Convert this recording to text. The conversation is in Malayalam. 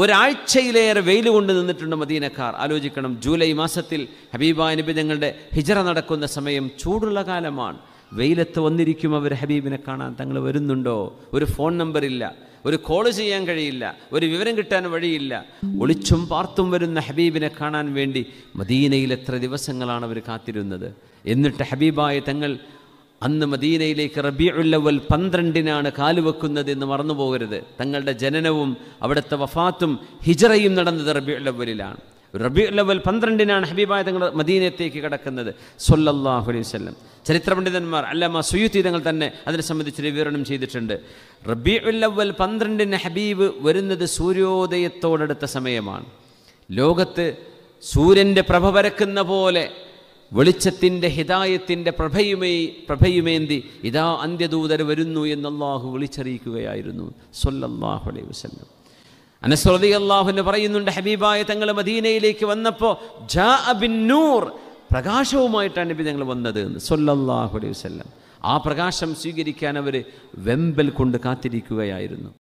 ഒരാഴ്ചയിലേറെ വെയിൽ കൊണ്ട് നിന്നിട്ടുണ്ട് മദീനക്കാർ ആലോചിക്കണം ജൂലൈ മാസത്തിൽ ഹബീബ നബി തങ്ങളുടെ ഹിജറ നടക്കുന്ന സമയം ചൂടുള്ള കാലമാണ് വെയിലത്ത് വന്നിരിക്കും അവർ ഹബീബിനെ കാണാൻ തങ്ങൾ വരുന്നുണ്ടോ ഒരു ഫോൺ നമ്പറില്ല ഒരു കോൾ ചെയ്യാൻ കഴിയില്ല ഒരു വിവരം കിട്ടാൻ വഴിയില്ല ഒളിച്ചും പാർത്തും വരുന്ന ഹബീബിനെ കാണാൻ വേണ്ടി മദീനയിൽ എത്ര ദിവസങ്ങളാണ് അവർ കാത്തിരുന്നത് എന്നിട്ട് ഹബീബായ തങ്ങൾ അന്ന് മദീനയിലേക്ക് റബിയുള്ളവൽ പന്ത്രണ്ടിനാണ് കാലുവെക്കുന്നത് എന്ന് മറന്നു പോകരുത് തങ്ങളുടെ ജനനവും അവിടുത്തെ വഫാത്തും ഹിജറയും നടന്നത് റബി റബിയുള്ളവൽ പന്ത്രണ്ടിനാണ് ഹബീബായ തങ്ങൾ മദീനത്തേക്ക് കടക്കുന്നത് സൊല്ലാഹു അലൈഹി വല്ലം ചരിത്ര പണ്ഡിതന്മാർ അല്ലാമ സുയുത്തി തങ്ങൾ തന്നെ അതിനെ സംബന്ധിച്ച് വിവരണം ചെയ്തിട്ടുണ്ട് റബിയുള്ളവൽ പന്ത്രണ്ടിന് ഹബീബ് വരുന്നത് സൂര്യോദയത്തോടടുത്ത സമയമാണ് ലോകത്ത് സൂര്യൻ്റെ പ്രഭ പരക്കുന്ന പോലെ വെളിച്ചത്തിൻ്റെ ഹിതായത്തിൻ്റെ പ്രഭയുമേ പ്രഭയുമേന്തി ഇതാ അന്ത്യദൂതർ വരുന്നു എന്ന് വിളിച്ചറിയിക്കുകയായിരുന്നു സൊല്ലാഹു അലൈഹി വസ്ലം അനസ്വതി അള്ളാഹുന് പറയുന്നുണ്ട് ഹബീബായ തങ്ങൾ മദീനയിലേക്ക് വന്നപ്പോൾ ജാ നൂർ പ്രകാശവുമായിട്ടാണ് നബി ഞങ്ങൾ വന്നത് എന്ന് സൊല്ലാഹു അലൈഹി വസ്ലം ആ പ്രകാശം സ്വീകരിക്കാൻ അവർ വെമ്പൽ കൊണ്ട് കാത്തിരിക്കുകയായിരുന്നു